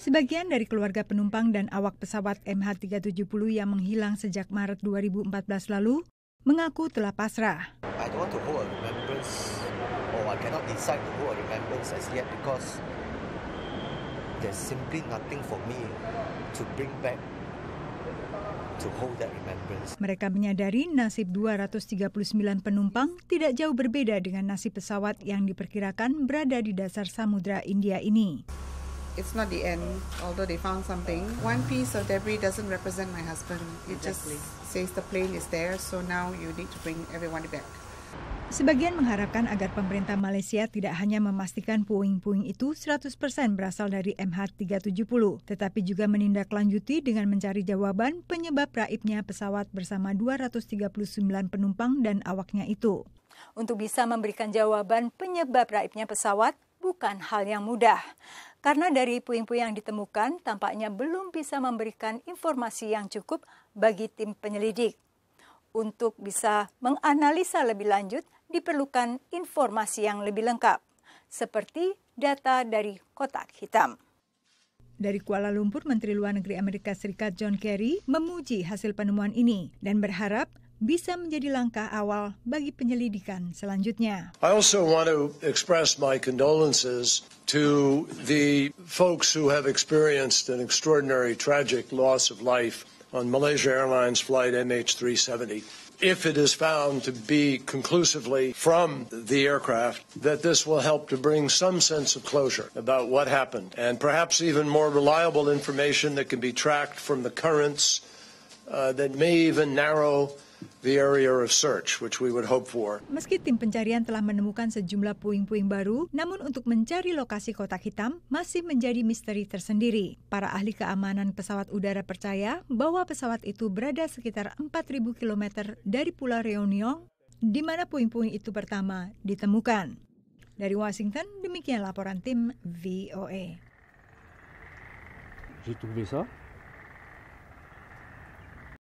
Sebagian dari keluarga penumpang dan awak pesawat MH370 yang menghilang sejak Maret 2014 lalu mengaku telah pasrah. I don't want to hold a remembrance or I cannot decide to hold a remembrance as yet because there's simply nothing for me to bring back mereka menyadari nasib 239 penumpang tidak jauh berbeda dengan nasib pesawat yang diperkirakan berada di dasar samudra India ini. It's not the end, although they found something. One piece of debris doesn't represent my husband. It just says the plane is there, so now you need to bring everyone back. Sebagian mengharapkan agar pemerintah Malaysia tidak hanya memastikan puing-puing itu 100% berasal dari MH370, tetapi juga menindaklanjuti dengan mencari jawaban penyebab raibnya pesawat bersama 239 penumpang dan awaknya itu. Untuk bisa memberikan jawaban penyebab raibnya pesawat bukan hal yang mudah. Karena dari puing-puing yang ditemukan tampaknya belum bisa memberikan informasi yang cukup bagi tim penyelidik. Untuk bisa menganalisa lebih lanjut, diperlukan informasi yang lebih lengkap, seperti data dari kotak hitam. Dari Kuala Lumpur, Menteri Luar Negeri Amerika Serikat John Kerry memuji hasil penemuan ini dan berharap bisa menjadi langkah awal bagi penyelidikan selanjutnya. I also want to express my condolences to the folks who have experienced an extraordinary tragic loss of life on Malaysia Airlines flight MH370 if it is found to be conclusively from the aircraft, that this will help to bring some sense of closure about what happened and perhaps even more reliable information that can be tracked from the currents Uh, that may even narrow the area of search, which we would hope for. Meski tim pencarian telah menemukan sejumlah puing-puing baru, namun untuk mencari lokasi kotak hitam masih menjadi misteri tersendiri. Para ahli keamanan pesawat udara percaya bahwa pesawat itu berada sekitar 4.000 km dari Pulau Reunion, di mana puing-puing itu pertama ditemukan. Dari Washington, demikian laporan tim VOA. J'ai trouvé